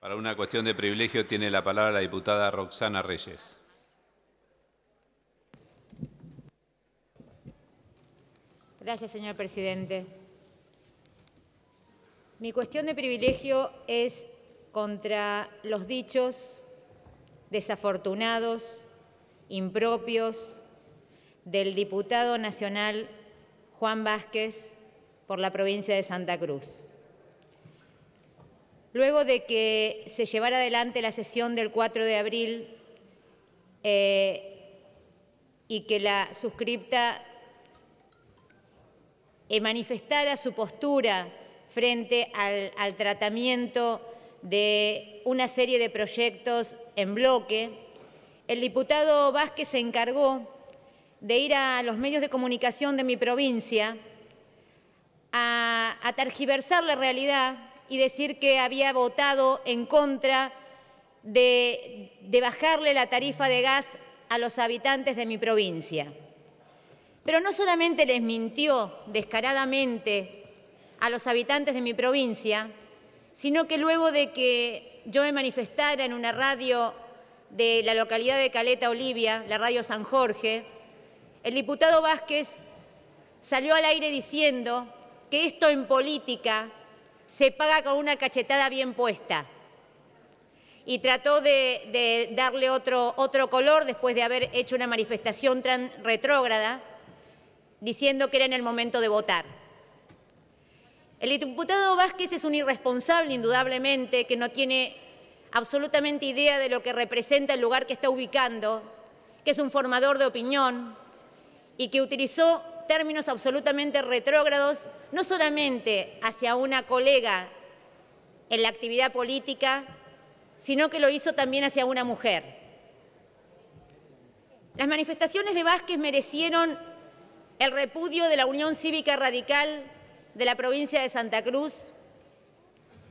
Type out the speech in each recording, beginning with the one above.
Para una cuestión de privilegio tiene la palabra la diputada Roxana Reyes. Gracias, señor presidente. Mi cuestión de privilegio es contra los dichos desafortunados, impropios, del diputado nacional Juan Vázquez por la provincia de Santa Cruz. Luego de que se llevara adelante la sesión del 4 de abril eh, y que la suscripta eh, manifestara su postura frente al, tratamiento de una serie de proyectos en bloque, el diputado Vázquez se encargó de ir a los medios de comunicación de mi provincia a, a, tergiversar la realidad y decir que había votado en contra de, bajarle la tarifa de gas a los habitantes de mi provincia. Pero no solamente les mintió descaradamente a los habitantes de mi provincia, sino que luego de que yo me manifestara en una radio de la localidad de Caleta Olivia, la radio San Jorge, el diputado Vázquez salió al aire diciendo que esto en política se paga con una cachetada bien puesta. Y trató de, darle otro, otro color después de haber hecho una manifestación retrógrada, diciendo que era en el momento de votar. El diputado Vázquez es un irresponsable, indudablemente, que no tiene absolutamente idea de lo que representa el lugar que está ubicando, que es un formador de opinión y que utilizó términos absolutamente retrógrados, no solamente hacia una colega en la actividad política, sino que lo hizo también hacia una mujer. Las manifestaciones de Vázquez merecieron el repudio de la Unión Cívica Radical de la provincia de Santa Cruz,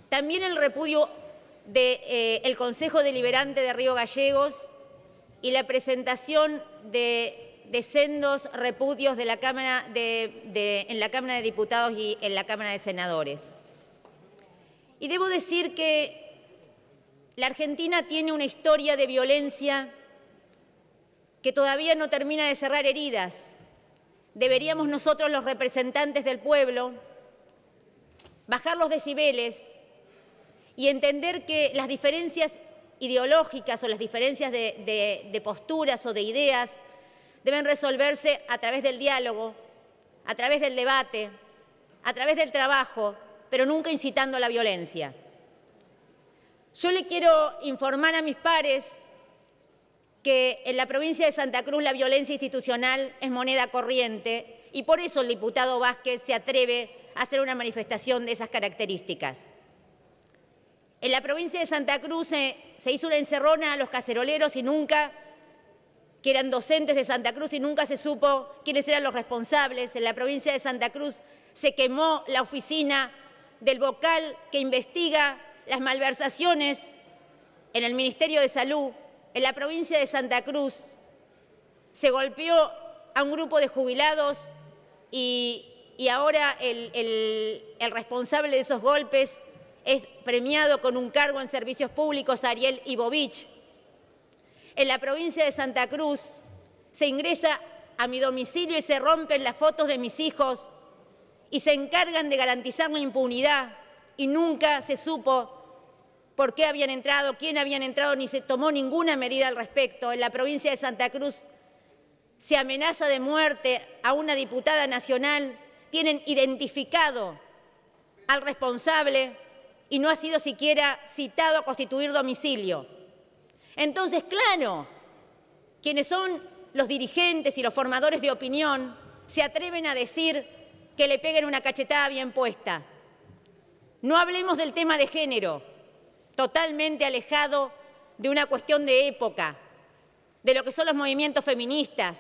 también el repudio del eh, Consejo Deliberante de Río Gallegos y la presentación de de sendos repudios en la Cámara de Diputados y en la Cámara de Senadores. Y debo decir que la Argentina tiene una historia de violencia que todavía no termina de cerrar heridas. Deberíamos nosotros, los representantes del pueblo, bajar los decibeles y entender que las diferencias ideológicas o las diferencias de posturas o de ideas deben resolverse a través del diálogo, a través del debate, a través del trabajo, pero nunca incitando a la violencia. Yo le quiero informar a mis pares que en la provincia de Santa Cruz la violencia institucional es moneda corriente y por eso el diputado Vázquez se atreve a hacer una manifestación de esas características. En la provincia de Santa Cruz se, hizo una encerrona a los caceroleros y nunca que eran docentes de Santa Cruz y nunca se supo quiénes eran los responsables. En la provincia de Santa Cruz se quemó la oficina del vocal que investiga las malversaciones en el Ministerio de Salud. En la provincia de Santa Cruz se golpeó a un grupo de jubilados y, ahora el, el responsable de esos golpes es premiado con un cargo en servicios públicos, Ariel Ibovich en la provincia de Santa Cruz, se ingresa a mi domicilio y se rompen las fotos de mis hijos y se encargan de garantizar la impunidad y nunca se supo por qué habían entrado, quién habían entrado, ni se tomó ninguna medida al respecto. En la provincia de Santa Cruz se amenaza de muerte a una diputada nacional, tienen identificado al responsable y no ha sido siquiera citado a constituir domicilio. Entonces, claro, quienes son los dirigentes y los formadores de opinión se atreven a decir que le peguen una cachetada bien puesta. No hablemos del tema de género, totalmente alejado de una cuestión de época, de lo que son los movimientos feministas.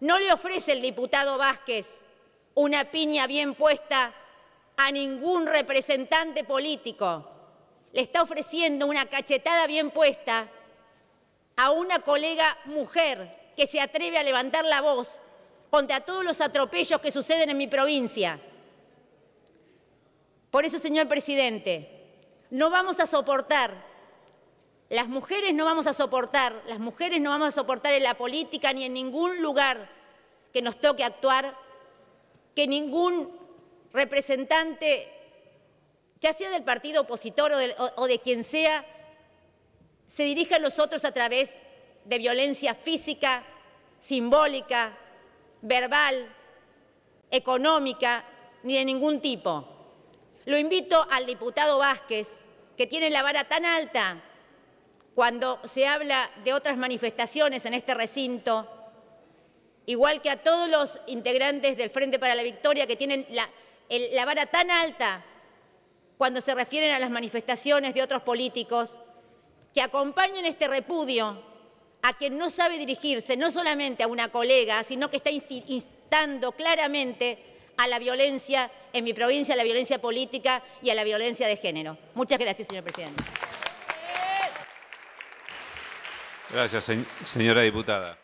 No le ofrece el diputado Vázquez una piña bien puesta a ningún representante político. Le está ofreciendo una cachetada bien puesta a una colega mujer que se atreve a levantar la voz contra todos los atropellos que suceden en mi provincia. Por eso, señor presidente, no vamos a soportar, las mujeres no vamos a soportar, las mujeres no vamos a soportar en la política ni en ningún lugar que nos toque actuar, que ningún representante, ya sea del partido opositor o de, quien sea, se dirige a nosotros a través de violencia física, simbólica, verbal, económica, ni de ningún tipo. Lo invito al diputado Vázquez, que tiene la vara tan alta cuando se habla de otras manifestaciones en este recinto, igual que a todos los integrantes del Frente para la Victoria que tienen la, la vara tan alta cuando se refieren a las manifestaciones de otros políticos, que acompañen este repudio a quien no sabe dirigirse no solamente a una colega, sino que está instando claramente a la violencia en mi provincia, a la violencia política y a la violencia de género. Muchas gracias, señor presidente. Gracias, señora diputada.